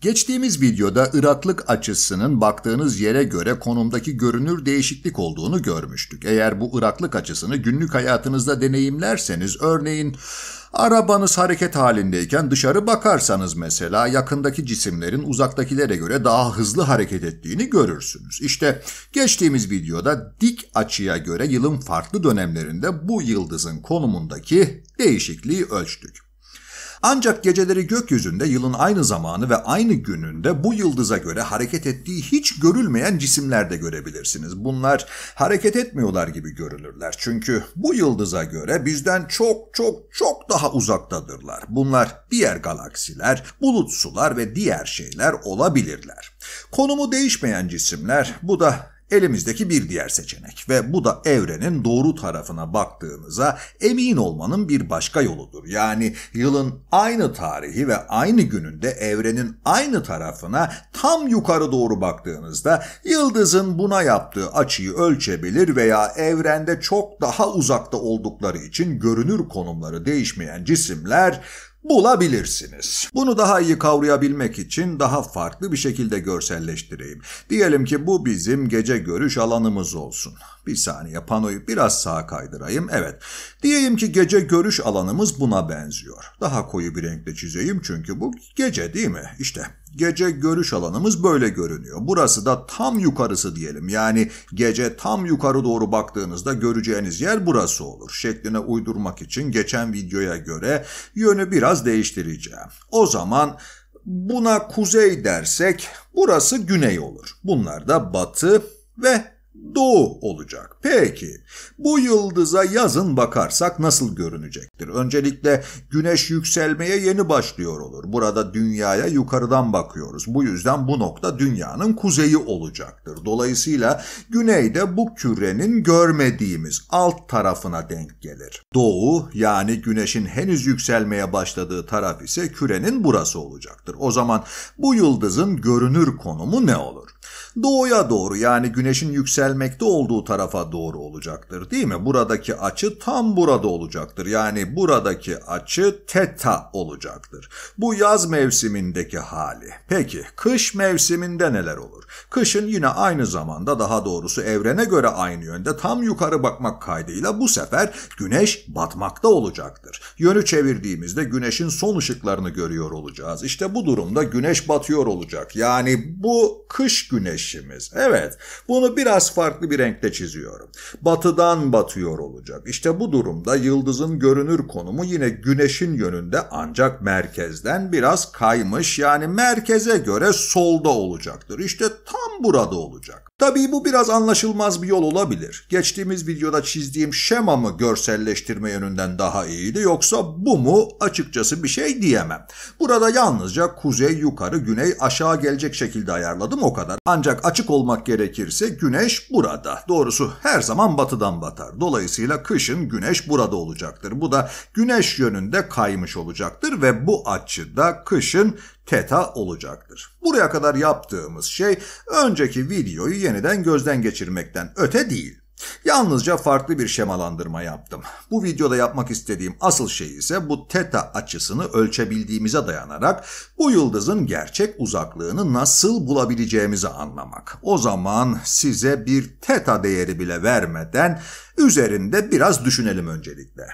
Geçtiğimiz videoda Iraklık açısının baktığınız yere göre konumdaki görünür değişiklik olduğunu görmüştük. Eğer bu Iraklık açısını günlük hayatınızda deneyimlerseniz örneğin arabanız hareket halindeyken dışarı bakarsanız mesela yakındaki cisimlerin uzaktakilere göre daha hızlı hareket ettiğini görürsünüz. İşte geçtiğimiz videoda dik açıya göre yılın farklı dönemlerinde bu yıldızın konumundaki değişikliği ölçtük. Ancak geceleri gökyüzünde yılın aynı zamanı ve aynı gününde bu yıldıza göre hareket ettiği hiç görülmeyen cisimler de görebilirsiniz. Bunlar hareket etmiyorlar gibi görünürler. Çünkü bu yıldıza göre bizden çok çok çok daha uzaktadırlar. Bunlar diğer galaksiler, bulut sular ve diğer şeyler olabilirler. Konumu değişmeyen cisimler bu da Elimizdeki bir diğer seçenek ve bu da evrenin doğru tarafına baktığınıza emin olmanın bir başka yoludur. Yani yılın aynı tarihi ve aynı gününde evrenin aynı tarafına tam yukarı doğru baktığınızda yıldızın buna yaptığı açıyı ölçebilir veya evrende çok daha uzakta oldukları için görünür konumları değişmeyen cisimler bulabilirsiniz. Bunu daha iyi kavrayabilmek için daha farklı bir şekilde görselleştireyim. Diyelim ki bu bizim gece görüş alanımız olsun. Bir saniye panoyu biraz sağa kaydırayım. Evet. Diyeyim ki gece görüş alanımız buna benziyor. Daha koyu bir renkle çizeyim çünkü bu gece değil mi? İşte Gece görüş alanımız böyle görünüyor. Burası da tam yukarısı diyelim. Yani gece tam yukarı doğru baktığınızda göreceğiniz yer burası olur. Şekline uydurmak için geçen videoya göre yönü biraz değiştireceğim. O zaman buna kuzey dersek burası güney olur. Bunlar da batı ve doğu olacak. Peki bu yıldıza yazın bakarsak nasıl görünecektir? Öncelikle güneş yükselmeye yeni başlıyor olur. Burada dünyaya yukarıdan bakıyoruz. Bu yüzden bu nokta dünyanın kuzeyi olacaktır. Dolayısıyla güneyde bu kürenin görmediğimiz alt tarafına denk gelir. Doğu yani güneşin henüz yükselmeye başladığı taraf ise kürenin burası olacaktır. O zaman bu yıldızın görünür konumu ne olur? doğuya doğru yani güneşin yükselmekte olduğu tarafa doğru olacaktır değil mi? Buradaki açı tam burada olacaktır. Yani buradaki açı teta olacaktır. Bu yaz mevsimindeki hali. Peki kış mevsiminde neler olur? Kışın yine aynı zamanda daha doğrusu evrene göre aynı yönde tam yukarı bakmak kaydıyla bu sefer güneş batmakta olacaktır. Yönü çevirdiğimizde güneşin son ışıklarını görüyor olacağız. İşte bu durumda güneş batıyor olacak. Yani bu kış güneş işimiz. Evet, bunu biraz farklı bir renkte çiziyorum. Batıdan batıyor olacak. İşte bu durumda yıldızın görünür konumu yine güneşin yönünde ancak merkezden biraz kaymış yani merkeze göre solda olacaktır. İşte tam burada olacak. Tabii bu biraz anlaşılmaz bir yol olabilir. Geçtiğimiz videoda çizdiğim şema mı görselleştirme yönünden daha iyiydi yoksa bu mu açıkçası bir şey diyemem. Burada yalnızca kuzey yukarı güney aşağı gelecek şekilde ayarladım o kadar. Ancak ancak açık olmak gerekirse güneş burada. Doğrusu her zaman batıdan batar. Dolayısıyla kışın güneş burada olacaktır. Bu da güneş yönünde kaymış olacaktır ve bu açıda kışın teta olacaktır. Buraya kadar yaptığımız şey önceki videoyu yeniden gözden geçirmekten öte değil. Yalnızca farklı bir şemalandırma yaptım. Bu videoda yapmak istediğim asıl şey ise bu teta açısını ölçebildiğimize dayanarak bu yıldızın gerçek uzaklığını nasıl bulabileceğimizi anlamak. O zaman size bir teta değeri bile vermeden üzerinde biraz düşünelim öncelikle.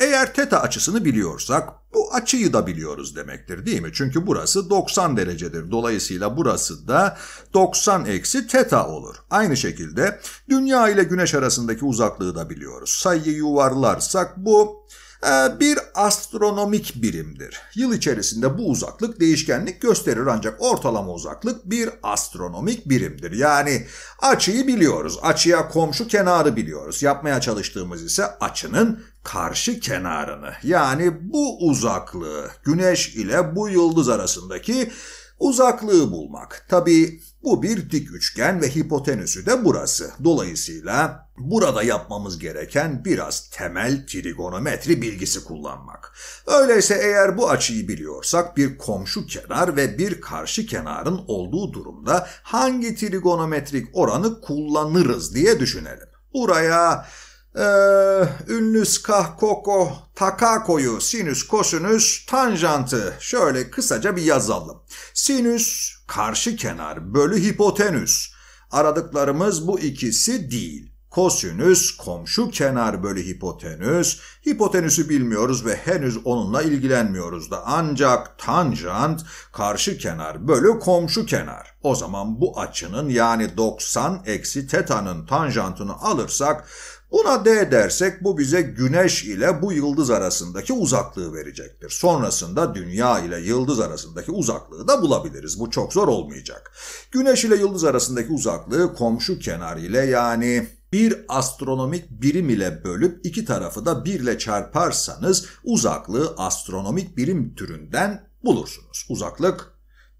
Eğer teta açısını biliyorsak bu açıyı da biliyoruz demektir değil mi? Çünkü burası 90 derecedir. Dolayısıyla burası da 90 eksi teta olur. Aynı şekilde dünya ile güneş arasındaki uzaklığı da biliyoruz. Sayıyı yuvarlarsak bu e, bir astronomik birimdir. Yıl içerisinde bu uzaklık değişkenlik gösterir ancak ortalama uzaklık bir astronomik birimdir. Yani açıyı biliyoruz, açıya komşu kenarı biliyoruz. Yapmaya çalıştığımız ise açının karşı kenarını yani bu uzaklığı güneş ile bu yıldız arasındaki uzaklığı bulmak. Tabi bu bir dik üçgen ve hipotenüsü de burası. Dolayısıyla burada yapmamız gereken biraz temel trigonometri bilgisi kullanmak. Öyleyse eğer bu açıyı biliyorsak bir komşu kenar ve bir karşı kenarın olduğu durumda hangi trigonometrik oranı kullanırız diye düşünelim. Buraya e, ee, ünlü skahkoko takakoyu sinüs kosinüs tanjantı şöyle kısaca bir yazalım. Sinüs karşı kenar bölü hipotenüs. Aradıklarımız bu ikisi değil. Kosinüs komşu kenar bölü hipotenüs. Hipotenüsü bilmiyoruz ve henüz onunla ilgilenmiyoruz da. Ancak tanjant karşı kenar bölü komşu kenar. O zaman bu açının yani 90 eksi teta'nın tanjantını alırsak Buna D dersek bu bize güneş ile bu yıldız arasındaki uzaklığı verecektir. Sonrasında dünya ile yıldız arasındaki uzaklığı da bulabiliriz. Bu çok zor olmayacak. Güneş ile yıldız arasındaki uzaklığı komşu kenar ile yani bir astronomik birim ile bölüp iki tarafı da bir ile çarparsanız uzaklığı astronomik birim türünden bulursunuz. Uzaklık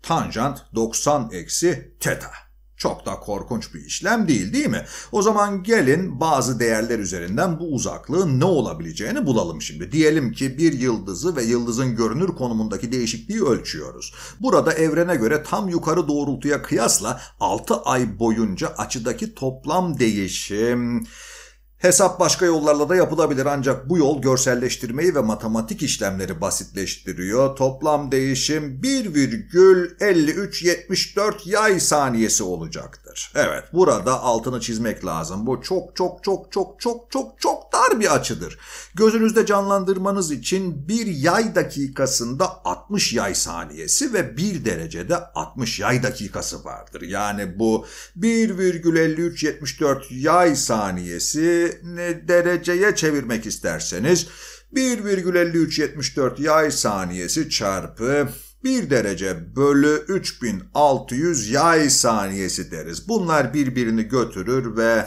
tanjant 90 eksi teta. Çok da korkunç bir işlem değil değil mi? O zaman gelin bazı değerler üzerinden bu uzaklığın ne olabileceğini bulalım şimdi. Diyelim ki bir yıldızı ve yıldızın görünür konumundaki değişikliği ölçüyoruz. Burada evrene göre tam yukarı doğrultuya kıyasla 6 ay boyunca açıdaki toplam değişim Hesap başka yollarla da yapılabilir ancak bu yol görselleştirmeyi ve matematik işlemleri basitleştiriyor. Toplam değişim 1,5374 yay saniyesi olacaktı açıdır. Evet burada altını çizmek lazım. Bu çok çok çok çok çok çok çok dar bir açıdır. Gözünüzde canlandırmanız için bir yay dakikasında 60 yay saniyesi ve 1 derecede 60 yay dakikası vardır. Yani bu 1,5374 yay saniyesi ne dereceye çevirmek isterseniz 1,5374 yay saniyesi çarpı 1 derece bölü 3600 yay saniyesi deriz. Bunlar birbirini götürür ve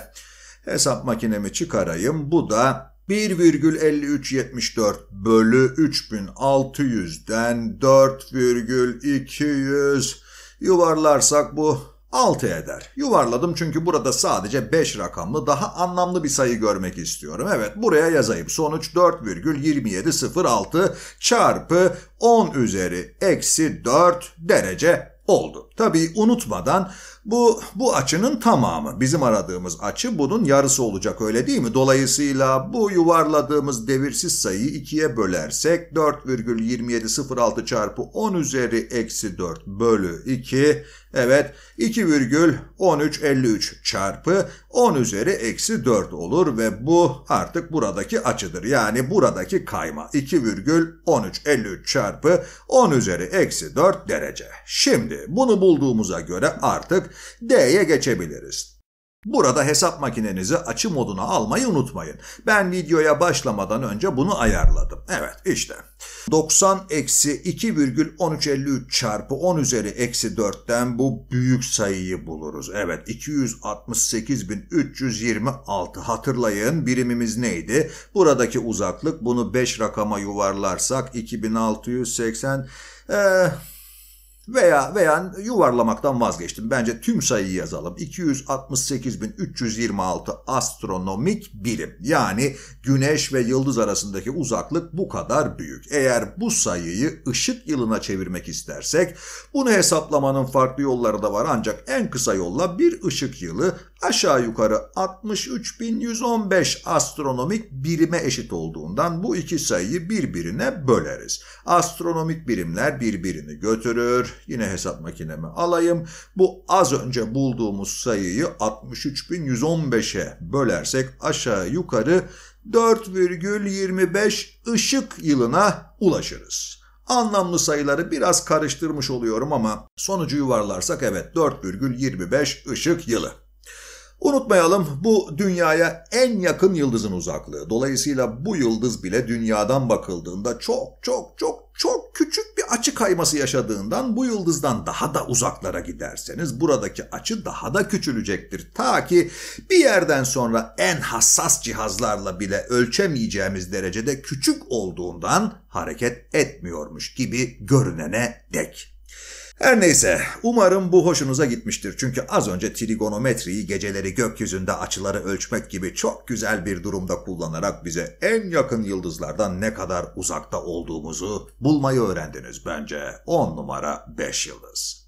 hesap makinemi çıkarayım. Bu da 1,5374 bölü 3600'den 4,200 yuvarlarsak bu 6 eder. Yuvarladım çünkü burada sadece 5 rakamlı daha anlamlı bir sayı görmek istiyorum. Evet buraya yazayım. Sonuç 4,2706 çarpı 10 üzeri eksi 4 derece oldu. Tabii unutmadan bu, bu açının tamamı. Bizim aradığımız açı bunun yarısı olacak öyle değil mi? Dolayısıyla bu yuvarladığımız devirsiz sayıyı ikiye bölersek 4,2706 çarpı 10 üzeri eksi 4 bölü 2 Evet 2,1353 çarpı 10 üzeri eksi 4 olur ve bu artık buradaki açıdır. Yani buradaki kayma 2,1353 çarpı 10 üzeri eksi 4 derece. Şimdi bunu bulduğumuza göre artık D'ye geçebiliriz. Burada hesap makinenizi açı moduna almayı unutmayın. Ben videoya başlamadan önce bunu ayarladım. Evet işte 90 eksi 2,1353 çarpı 10 üzeri eksi 4'ten bu büyük sayıyı buluruz. Evet 268.326 hatırlayın birimimiz neydi? Buradaki uzaklık bunu 5 rakama yuvarlarsak 2680 eee eh, veya veya yuvarlamaktan vazgeçtim. Bence tüm sayıyı yazalım. 268.326 astronomik birim. Yani güneş ve yıldız arasındaki uzaklık bu kadar büyük. Eğer bu sayıyı ışık yılına çevirmek istersek bunu hesaplamanın farklı yolları da var ancak en kısa yolla bir ışık yılı aşağı yukarı 63.115 astronomik birime eşit olduğundan bu iki sayıyı birbirine böleriz. Astronomik birimler birbirini götürür, Yine hesap makinemi alayım. Bu az önce bulduğumuz sayıyı 63.115'e bölersek aşağı yukarı 4,25 ışık yılına ulaşırız. Anlamlı sayıları biraz karıştırmış oluyorum ama sonucu yuvarlarsak evet 4,25 ışık yılı. Unutmayalım bu dünyaya en yakın yıldızın uzaklığı. Dolayısıyla bu yıldız bile dünyadan bakıldığında çok çok çok çok küçük bir açı kayması yaşadığından bu yıldızdan daha da uzaklara giderseniz buradaki açı daha da küçülecektir. Ta ki bir yerden sonra en hassas cihazlarla bile ölçemeyeceğimiz derecede küçük olduğundan hareket etmiyormuş gibi görünene dek. Her neyse, umarım bu hoşunuza gitmiştir. Çünkü az önce trigonometriyi geceleri gökyüzünde açıları ölçmek gibi çok güzel bir durumda kullanarak bize en yakın yıldızlardan ne kadar uzakta olduğumuzu bulmayı öğrendiniz bence. 10 numara 5 yıldız.